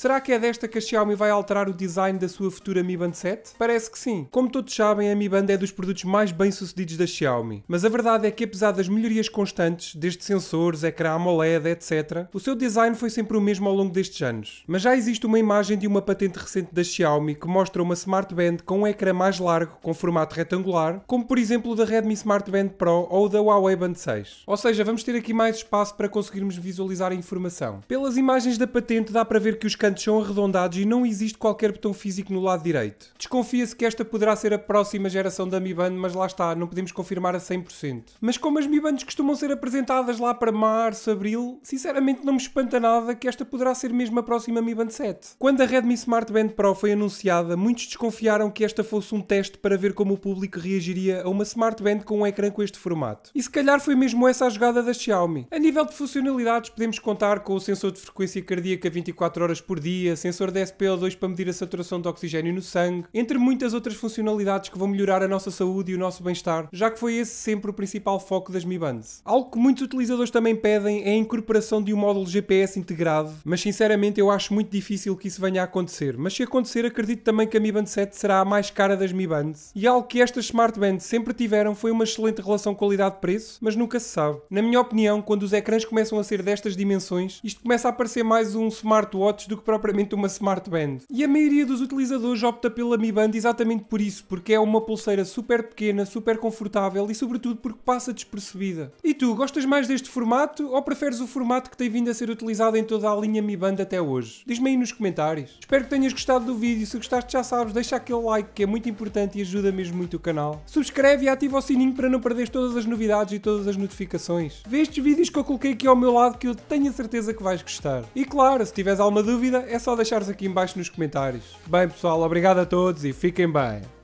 Será que é desta que a Xiaomi vai alterar o design da sua futura Mi Band 7? Parece que sim. Como todos sabem, a Mi Band é dos produtos mais bem-sucedidos da Xiaomi. Mas a verdade é que apesar das melhorias constantes, desde sensores, ecrã AMOLED, etc, o seu design foi sempre o mesmo ao longo destes anos. Mas já existe uma imagem de uma patente recente da Xiaomi que mostra uma Smart Band com um ecrã mais largo, com formato retangular, como por exemplo da Redmi Smart Band Pro ou da Huawei Band 6. Ou seja, vamos ter aqui mais espaço para conseguirmos visualizar a informação. Pelas imagens da patente dá para ver que os cantos são arredondados e não existe qualquer botão físico no lado direito. Desconfia-se que esta poderá ser a próxima geração da Mi Band, mas lá está, não podemos confirmar a 100%. Mas como as Mi Bands costumam ser apresentadas lá para março, abril, sinceramente não me espanta nada que esta poderá ser mesmo a próxima Mi Band 7. Quando a Redmi Smart Band Pro foi anunciada, muitos desconfiaram que esta fosse um teste para ver como o público reagiria a uma Smart Band com um ecrã com este formato. E se calhar foi mesmo essa a jogada da Xiaomi. A nível de funcionalidades, podemos contar com o sensor de frequência cardíaca 24 horas por por dia, sensor de SPO2 para medir a saturação de oxigênio no sangue, entre muitas outras funcionalidades que vão melhorar a nossa saúde e o nosso bem-estar, já que foi esse sempre o principal foco das Mi Bands. Algo que muitos utilizadores também pedem é a incorporação de um módulo GPS integrado, mas sinceramente eu acho muito difícil que isso venha a acontecer. Mas se acontecer, acredito também que a Mi Band 7 será a mais cara das Mi Bands. E algo que estas Smart Bands sempre tiveram foi uma excelente relação qualidade-preço, mas nunca se sabe. Na minha opinião, quando os ecrãs começam a ser destas dimensões, isto começa a parecer mais um smartwatch do que propriamente uma smartband. E a maioria dos utilizadores opta pela Mi Band exatamente por isso, porque é uma pulseira super pequena, super confortável e sobretudo porque passa despercebida. E tu, gostas mais deste formato ou preferes o formato que tem vindo a ser utilizado em toda a linha Mi Band até hoje? Diz-me aí nos comentários. Espero que tenhas gostado do vídeo, se gostaste já sabes, deixa aquele like que é muito importante e ajuda mesmo muito o canal. Subscreve e ativa o sininho para não perderes todas as novidades e todas as notificações. Vê estes vídeos que eu coloquei aqui ao meu lado que eu tenho a certeza que vais gostar. E claro, se tiveres alguma dúvida dúvida é só deixares aqui embaixo nos comentários. Bem pessoal, obrigado a todos e fiquem bem.